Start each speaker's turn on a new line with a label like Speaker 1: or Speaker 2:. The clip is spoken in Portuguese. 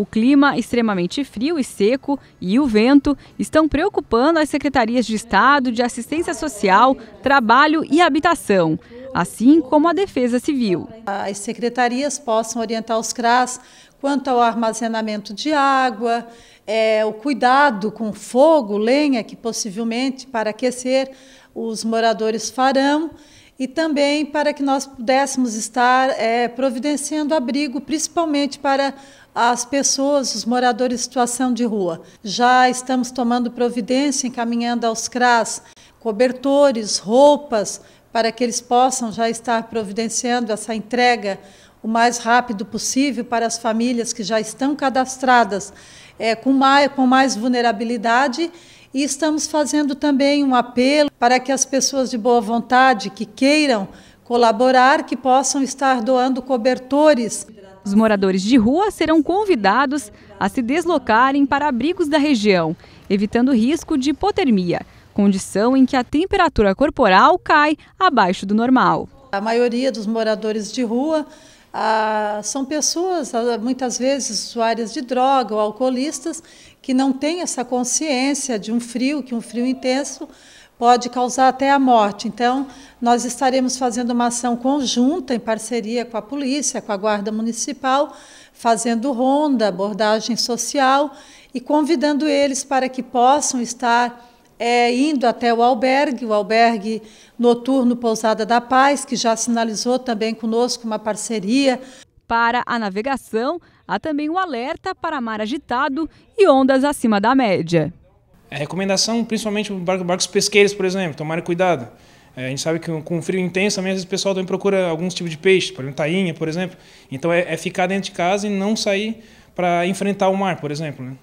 Speaker 1: O clima extremamente frio e seco e o vento estão preocupando as secretarias de Estado de Assistência Social, Trabalho e Habitação, assim como a Defesa Civil.
Speaker 2: As secretarias possam orientar os CRAS quanto ao armazenamento de água, é, o cuidado com fogo, lenha, que possivelmente para aquecer os moradores farão e também para que nós pudéssemos estar é, providenciando abrigo, principalmente para as pessoas, os moradores em situação de rua. Já estamos tomando providência, encaminhando aos CRAS cobertores, roupas, para que eles possam já estar providenciando essa entrega o mais rápido possível para as famílias que já estão cadastradas é, com, mais, com mais vulnerabilidade e estamos fazendo também um apelo para que as pessoas de boa vontade que queiram colaborar, que possam estar doando cobertores. Os moradores de rua serão convidados
Speaker 1: a se deslocarem para abrigos da região, evitando o risco de hipotermia,
Speaker 2: condição em que a temperatura corporal cai abaixo do normal. A maioria dos moradores de rua ah, são pessoas, ah, muitas vezes usuárias de droga ou alcoolistas, que não têm essa consciência de um frio, que um frio intenso pode causar até a morte. Então, nós estaremos fazendo uma ação conjunta em parceria com a polícia, com a Guarda Municipal, fazendo ronda, abordagem social e convidando eles para que possam estar é, indo até o albergue, o albergue noturno Pousada da Paz, que já sinalizou também conosco uma parceria. Para a navegação, há também o um alerta
Speaker 1: para mar agitado e ondas acima da média.
Speaker 3: É recomendação, principalmente para barcos pesqueiros, por exemplo, tomarem cuidado. É, a gente sabe que com frio intenso, às vezes o pessoal também procura alguns tipos de peixe, por exemplo, tainha, por exemplo. Então é, é ficar dentro de casa e não sair para enfrentar o mar, por exemplo. Né?